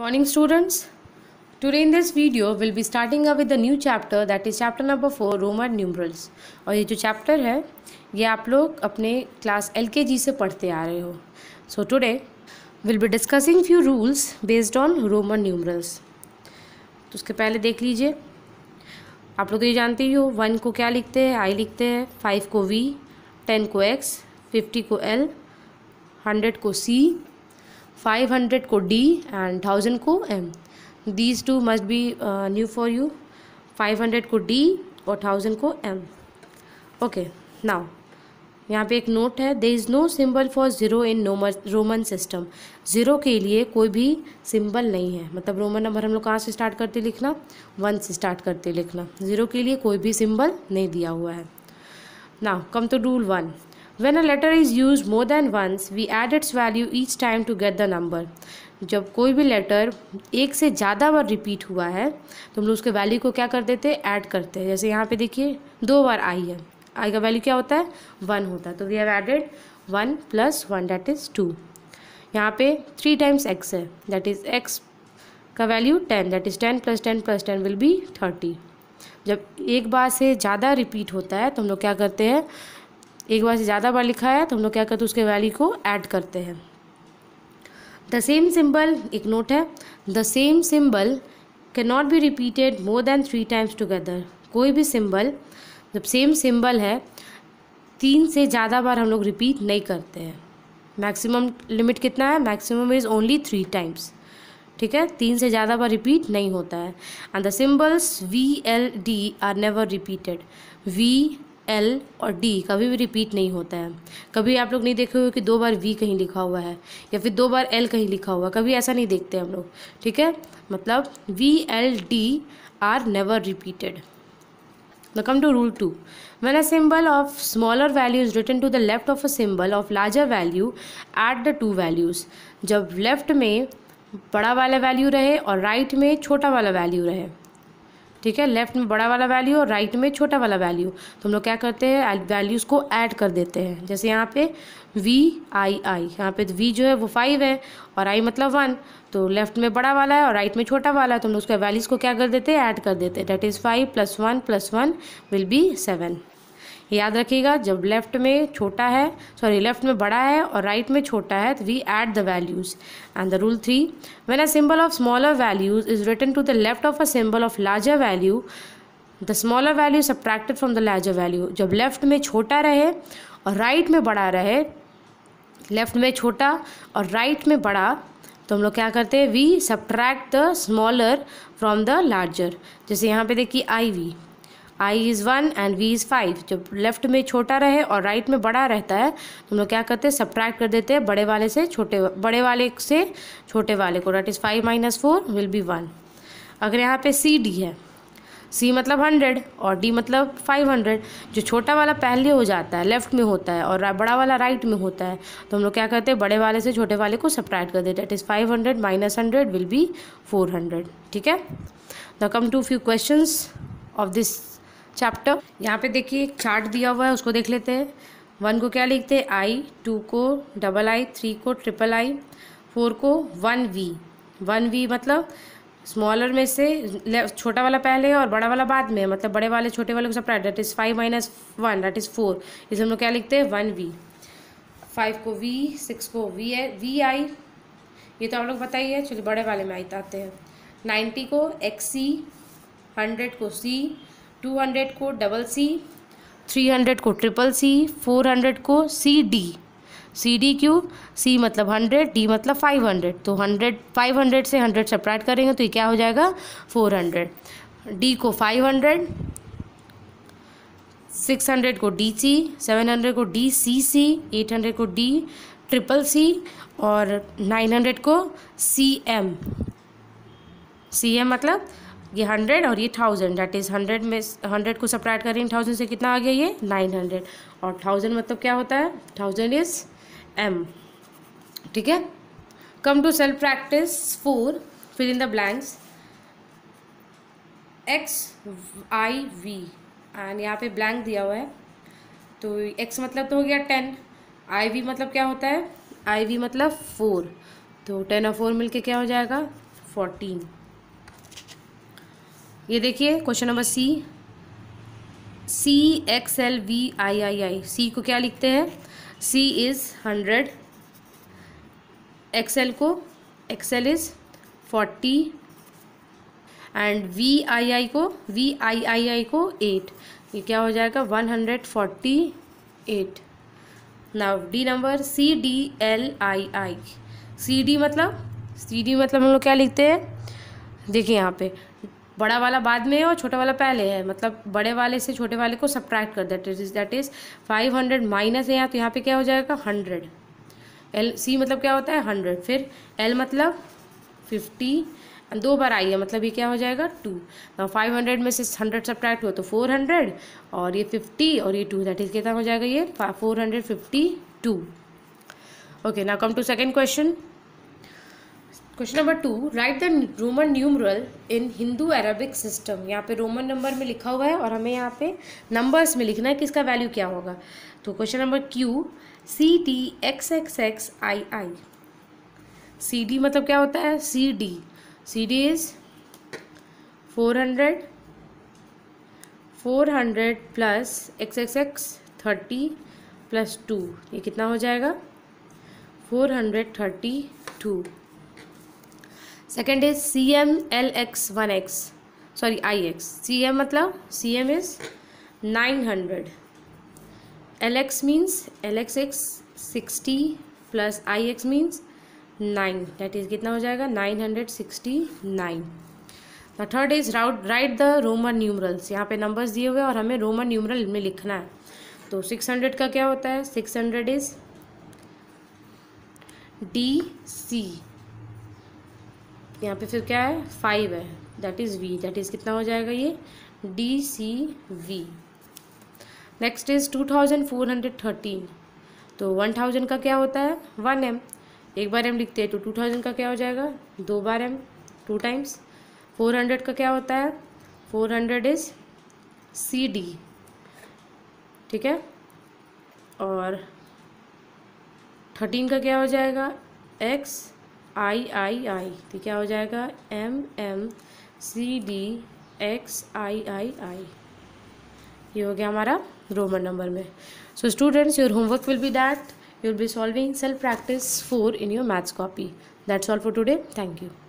morning students today in this video we'll be starting up with the new chapter that is chapter number 4 roman numerals aur ye jo chapter hai ye aap log apne class LKG se padhte aa rahe ho so today we'll be discussing few rules based on roman numerals to uske pehle dekh lijiye आप लोग तो ये जानते ही हो one को क्या लिखते हैं आई लिखते हैं फाइव को वी टेन को एक्स फिफ्टी को एल हंड्रेड को सी फाइव हंड्रेड को डी एंड थाउजेंड को M these two must be new for you five hundred को डी और थाउजेंड को एम ओके नाउ यहाँ पे एक नोट है there is no symbol for zero in Roman system zero के लिए कोई भी सिंबल नहीं है मतलब रोमन नंबर हम लोग कहाँ से स्टार्ट करते लिखना वन से स्टार्ट करते लिखना ज़ीरो के लिए कोई भी सिंबल नहीं दिया हुआ है ना come to rule one When a letter is used more than once, we add its value each time to get the number. जब कोई भी लेटर एक से ज़्यादा बार रिपीट हुआ है तो हम लोग उसके वैल्यू को क्या कर देते हैं ऐड करते हैं जैसे यहाँ पे देखिए दो बार आई है आई का वैल्यू क्या होता है वन होता है तो we have added one plus one that is two यहाँ पे थ्री टाइम्स एक्स है दैट इज़ एक्स का value ten that is ten plus ten plus ten will be thirty जब एक बार से ज़्यादा रिपीट होता है तो हम लोग क्या करते हैं एक बार से ज़्यादा बार लिखा है तो हम लोग क्या करते हैं उसके वैल्यू को ऐड करते हैं द सेम सिंबल एक नोट है the same symbol can not be repeated more than three times together कोई भी सिंबल जब सेम सिंबल है तीन से ज़्यादा बार हम लोग रिपीट नहीं करते हैं मैक्सिमम लिमिट कितना है maximum is only three times ठीक है तीन से ज़्यादा बार रिपीट नहीं होता है and the symbols V L D are never repeated V L और डी कभी भी रिपीट नहीं होता है कभी आप लोग नहीं देखे हुए कि दो बार वी कहीं लिखा हुआ है या फिर दो बार एल कहीं लिखा हुआ है कभी ऐसा नहीं देखते हम लोग ठीक है मतलब V L D are never repeated come to rule two when a symbol of smaller value is written to the left of a symbol of larger value add the two values जब left में बड़ा वाला value रहे और right right में छोटा वाला value रहे ठीक है लेफ्ट में बड़ा वाला वैल्यू और राइट में छोटा वाला वैल्यू तो हम लोग क्या करते हैं वैल्यूज़ को ऐड कर देते हैं जैसे यहाँ पे वी आई आई यहाँ पे वी जो है वो फाइव है और आई मतलब वन तो लेफ्ट में बड़ा वाला है और राइट में छोटा वाला है तो हम लोग उसके वैल्यूज़ को क्या कर देते हैं ऐड कर देते हैं that is five plus one plus one will be seven याद रखिएगा जब लेफ्ट में छोटा है सॉरी लेफ्ट में बड़ा है और राइट right में छोटा है तो we add the values and the rule three when a symbol of smaller values is written to the left of a symbol of larger value the smaller value is subtracted from the larger value जब left में छोटा रहे और right right में बड़ा रहे left में छोटा और राइट right में बड़ा तो हम लोग क्या करते हैं we subtract the smaller from the larger जैसे यहाँ पे देखिए I V I is one and V is five जब लेफ्ट में छोटा रहे और राइट में बड़ा रहता है तो हम लोग क्या करते हैं सब्ट्रैक्ट कर देते हैं बड़े वाले से छोटे बड़े वाले से छोटे वाले को that is five minus four will be one अगर यहाँ पे सी डी है सी मतलब हंड्रेड और डी मतलब फाइव हंड्रेड जो छोटा वाला पहले हो जाता है लेफ्ट में होता है और बड़ा वाला राइट में होता है तो हम लोग क्या करते हैं बड़े वाले से छोटे वाले को सप्राइट कर देते हैं is five hundred minus hundred will be four hundred ठीक है the come to few question of this chapter यहाँ पे देखिए एक चार्ट दिया हुआ है उसको देख लेते हैं वन को क्या लिखते हैं आई टू को डबल आई थ्री को ट्रिपल आई फोर को वन वी वन वी मतलब स्मॉलर में से छोटा वाला पहले और बड़ा वाला बाद में मतलब बड़े वाले छोटे वाले को subtract that is five minus one that is four इसे हम लोग क्या लिखते हैं वन वी फाइव को वी सिक्स को वी वी आई ये तो आप लोग बताइए है चलिए बड़े वाले में आई आते हैं नाइन्टी को एक्स सी हंड्रेड को सी टू हंड्रेड को डबल सी थ्री हंड्रेड को ट्रिपल सी फोर हंड्रेड को C D C D Q C मतलब हंड्रेड डी मतलब फाइव हंड्रेड तो हंड्रेड फाइव हंड्रेड से हंड्रेड सेपरेट करेंगे तो ये क्या हो जाएगा फोर हंड्रेड डी को फाइव हंड्रेड सिक्स हंड्रेड को डी सी सेवन हंड्रेड को D C C eight hundred को डी ट्रिपल सी और नाइन हंड्रेड को सी एम सी एम मतलब ये हंड्रेड और ये थाउजेंड डेट इज़ हंड्रेड में हंड्रेड को सप्राइट करेंगे थाउजेंड से कितना आ गया ये नाइन हंड्रेड और थाउजेंड मतलब क्या होता है थाउजेंड इज़ एम ठीक है come to self practice four fill in the blanks X I V and यहाँ पे ब्लैंक दिया हुआ है तो एक्स मतलब तो हो गया टेन आई वी मतलब क्या होता है आई वी मतलब फोर तो टेन और फोर मिलके क्या हो जाएगा फोर्टीन ये देखिए question number C C X L V I I I C को क्या लिखते हैं C is hundred X L को X L is forty and V I I को वी आई आई आई को एट ये क्या हो जाएगा one hundred forty eight now the number C D L I I C D मतलब C D मतलब हम लोग क्या लिखते हैं देखिए यहाँ पे बड़ा वाला बाद में है और छोटा वाला पहले है मतलब बड़े वाले से छोटे वाले को सब्ट्रैक्ट कर that is that is five hundred minus है यहाँ तो यहाँ पे क्या हो जाएगा हंड्रेड एल सी मतलब क्या होता है हंड्रेड फिर एल मतलब फिफ्टी दो बार आई है मतलब ये क्या हो जाएगा टू फाइव हंड्रेड में से हंड्रेड सब्ट्रैक्ट हुआ तो फोर हंड्रेड और ये फिफ्टी और ये टू दैट इज कितना हो जाएगा ये four hundred fifty two okay ना come to second question question number two write the Roman numeral in Hindu Arabic system यहाँ पे रोमन नंबर में लिखा हुआ है और हमें यहाँ पे नंबर्स में लिखना है कि इसका वैल्यू क्या होगा तो question number Q C T X X X I I C D मतलब क्या होता है C D C D is four hundred four hundred plus X X X thirty plus two ये कितना हो जाएगा four hundred thirty two second is C M L X one X sorry I X C M मतलब C M is nine hundred L X means L X X sixty plus I X means nine that is कितना हो जाएगा nine hundred sixty nine the third is route write the Roman numerals यहाँ पे numbers दिए हुए और हमें Roman numeral में लिखना है तो सिक्स हंड्रेड का क्या होता है six hundred is D C यहाँ पे फिर क्या है फाइव है that is V that is कितना हो जाएगा ये D C V next is two thousand four hundred thirteen तो वन थाउजेंड का क्या होता है वन एम एक बार एम लिखते हैं तो टू थाउजेंड का क्या हो जाएगा दो बार M two times four hundred का क्या होता है four hundred is C D ठीक है और थर्टीन का क्या हो जाएगा एक्स आई आई आई तो क्या हो जाएगा M M C D X I I I ये हो गया हमारा रोमन नंबर में so students your homework will be that you will be solving self practice four in your maths copy that's all for today thank you